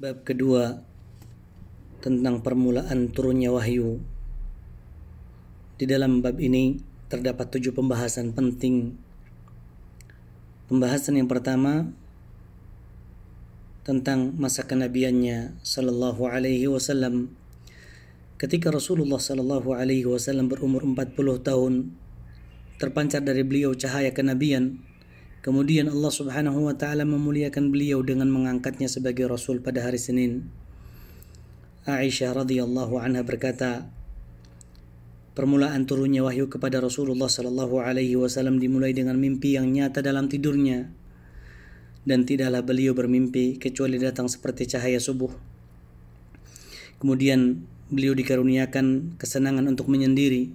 Bab kedua tentang permulaan turunnya wahyu. Di dalam bab ini terdapat tujuh pembahasan penting. Pembahasan yang pertama tentang masa kenabiannya sallallahu alaihi wasallam ketika Rasulullah sallallahu alaihi wasallam berumur 40 tahun terpancar dari beliau cahaya kenabian Kemudian Allah Subhanahu wa taala memuliakan beliau dengan mengangkatnya sebagai rasul pada hari Senin. Aisyah radhiyallahu anha berkata, Permulaan turunnya wahyu kepada Rasulullah sallallahu alaihi wasallam dimulai dengan mimpi yang nyata dalam tidurnya. Dan tidaklah beliau bermimpi kecuali datang seperti cahaya subuh. Kemudian beliau dikaruniakan kesenangan untuk menyendiri.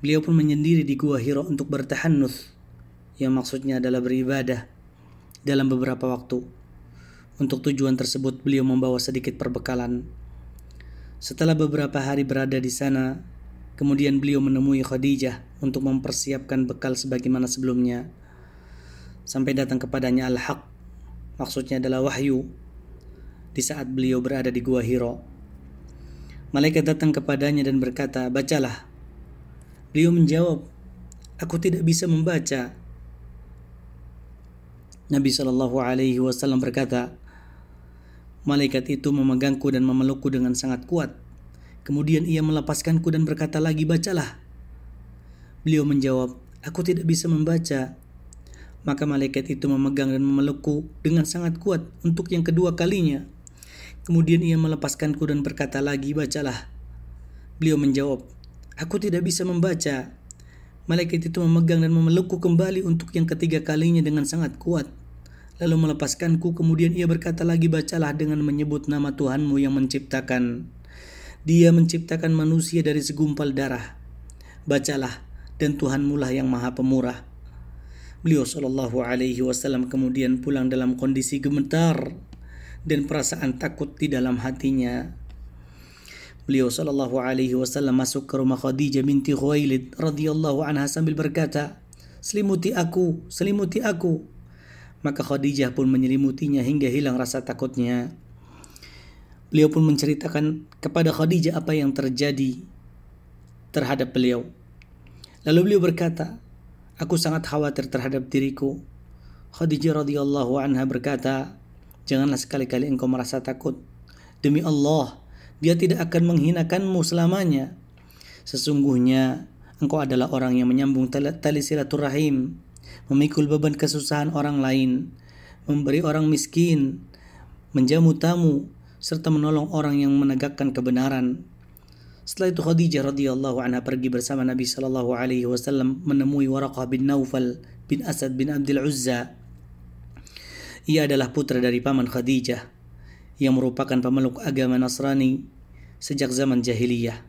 Beliau pun menyendiri di gua Hira untuk bertahannuts yang maksudnya adalah beribadah dalam beberapa waktu. Untuk tujuan tersebut, beliau membawa sedikit perbekalan. Setelah beberapa hari berada di sana, kemudian beliau menemui Khadijah untuk mempersiapkan bekal sebagaimana sebelumnya. Sampai datang kepadanya Al-Haq, maksudnya adalah wahyu, di saat beliau berada di Gua Hiro. Malaikat datang kepadanya dan berkata, Bacalah. Beliau menjawab, Aku tidak bisa membaca, Nabi Shallallahu Alaihi Wasallam berkata, malaikat itu memegangku dan memelukku dengan sangat kuat. Kemudian ia melepaskanku dan berkata lagi, bacalah. Beliau menjawab, aku tidak bisa membaca. Maka malaikat itu memegang dan memelukku dengan sangat kuat untuk yang kedua kalinya. Kemudian ia melepaskanku dan berkata lagi, bacalah. Beliau menjawab, aku tidak bisa membaca. Malaikat itu memegang dan memelukku kembali untuk yang ketiga kalinya dengan sangat kuat. Lalu melepaskanku, kemudian ia berkata lagi bacalah dengan menyebut nama Tuhanmu yang menciptakan. Dia menciptakan manusia dari segumpal darah. Bacalah, dan Tuhanmulah yang maha pemurah. Beliau Shallallahu Alaihi Wasallam kemudian pulang dalam kondisi gemetar dan perasaan takut di dalam hatinya. Beliau sallallahu alaihi wasallam masuk ke rumah Khadijah binti Khuwailid radhiyallahu anha sambil berkata, "Selimuti aku, selimuti aku." Maka Khadijah pun menyelimutinya hingga hilang rasa takutnya. Beliau pun menceritakan kepada Khadijah apa yang terjadi terhadap beliau. Lalu beliau berkata, "Aku sangat khawatir terhadap diriku." Khadijah radhiyallahu anha berkata, "Janganlah sekali-kali engkau merasa takut. Demi Allah, dia tidak akan menghinakanmu selamanya. Sesungguhnya engkau adalah orang yang menyambung tali silaturahim, memikul beban kesusahan orang lain, memberi orang miskin, menjamu tamu, serta menolong orang yang menegakkan kebenaran. Setelah itu Khadijah radhiyallahu anha pergi bersama Nabi shallallahu alaihi wasallam menemui Waraqah bin Naufal bin Asad bin Abdul Uzza. Ia adalah putra dari paman Khadijah yang merupakan pemeluk agama Nasrani sejak zaman jahiliyah.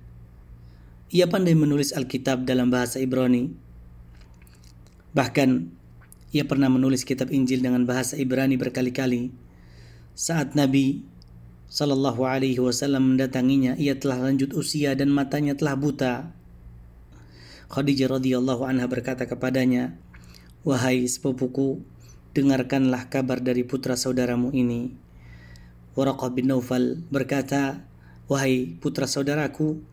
Ia pandai menulis Alkitab dalam bahasa Ibrani. Bahkan, ia pernah menulis kitab Injil dengan bahasa Ibrani berkali-kali. Saat Nabi Shallallahu Alaihi Wasallam mendatanginya, ia telah lanjut usia dan matanya telah buta. Khadijah radhiyallahu anha berkata kepadanya, "Wahai sepupuku, dengarkanlah kabar dari putra saudaramu ini." Waraqah bin Naufal berkata, Wahai putra saudaraku,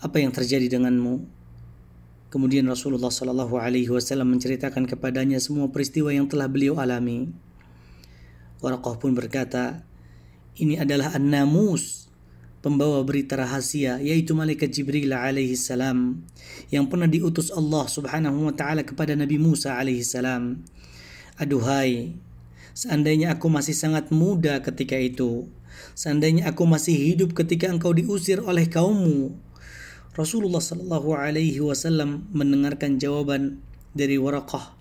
apa yang terjadi denganmu? Kemudian Rasulullah Shallallahu Alaihi Wasallam menceritakan kepadanya semua peristiwa yang telah beliau alami. Waraqah pun berkata, ini adalah An-Namus, pembawa berita rahasia, yaitu Malaikat Jibril alaihi salam, yang pernah diutus Allah subhanahu wa ta'ala kepada Nabi Musa alaihi salam. Aduhai, Seandainya aku masih sangat muda ketika itu, seandainya aku masih hidup ketika engkau diusir oleh kaummu. Rasulullah Shallallahu Alaihi Wasallam mendengarkan jawaban dari Warakah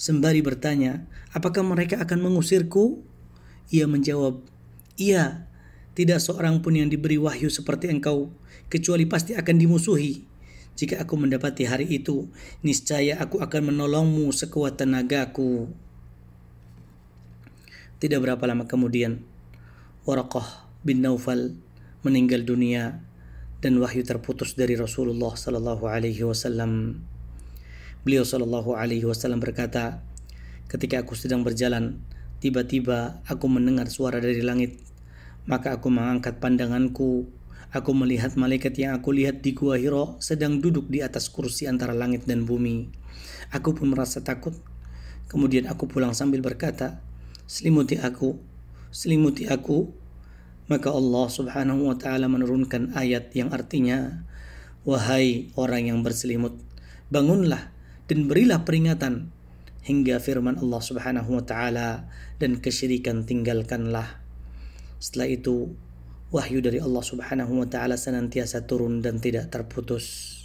sembari bertanya, apakah mereka akan mengusirku? Ia menjawab, iya. Tidak seorang pun yang diberi wahyu seperti engkau, kecuali pasti akan dimusuhi. Jika aku mendapati hari itu, niscaya aku akan menolongmu sekuat tenagaku. Tidak berapa lama kemudian, Waraqah bin Naufal meninggal dunia dan wahyu terputus dari Rasulullah Sallallahu Alaihi Wasallam. Beliau Sallallahu Alaihi Wasallam berkata, ketika aku sedang berjalan, tiba-tiba aku mendengar suara dari langit. Maka aku mengangkat pandanganku. Aku melihat malaikat yang aku lihat di gua Hiro sedang duduk di atas kursi antara langit dan bumi. Aku pun merasa takut. Kemudian aku pulang sambil berkata, selimuti aku, selimuti aku, maka Allah Subhanahu wa taala menurunkan ayat yang artinya wahai orang yang berselimut bangunlah dan berilah peringatan hingga firman Allah Subhanahu wa taala dan kesyirikan tinggalkanlah. Setelah itu wahyu dari Allah Subhanahu wa taala senantiasa turun dan tidak terputus.